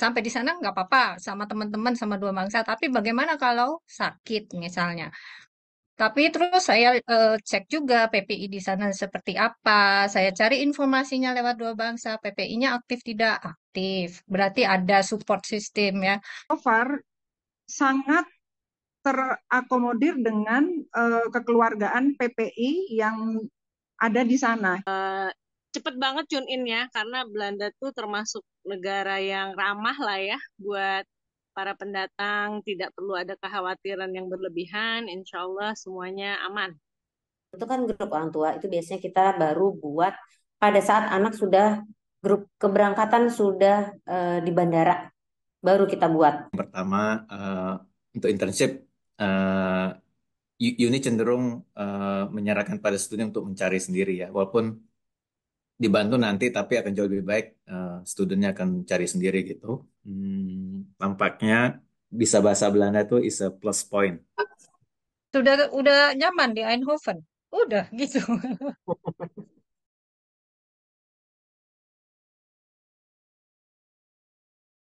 sampai di sana nggak apa-apa sama teman-teman sama dua bangsa tapi bagaimana kalau sakit misalnya tapi terus saya e, cek juga PPI di sana seperti apa. Saya cari informasinya lewat dua bangsa. PPI-nya aktif tidak aktif. Berarti ada support system ya. So far sangat terakomodir dengan e, kekeluargaan PPI yang ada di sana. Uh, cepet banget tune in ya karena Belanda tuh termasuk negara yang ramah lah ya buat para pendatang tidak perlu ada kekhawatiran yang berlebihan insya Allah semuanya aman itu kan grup orang tua itu biasanya kita baru buat pada saat anak sudah grup keberangkatan sudah uh, di bandara baru kita buat pertama uh, untuk internship eh, uh, Uni cenderung uh, menyerahkan pada studi untuk mencari sendiri ya walaupun dibantu nanti tapi akan jauh lebih baik uh, studentnya akan cari sendiri gitu hmm, tampaknya bisa bahasa Belanda itu is a plus point sudah udah nyaman di Eindhoven udah gitu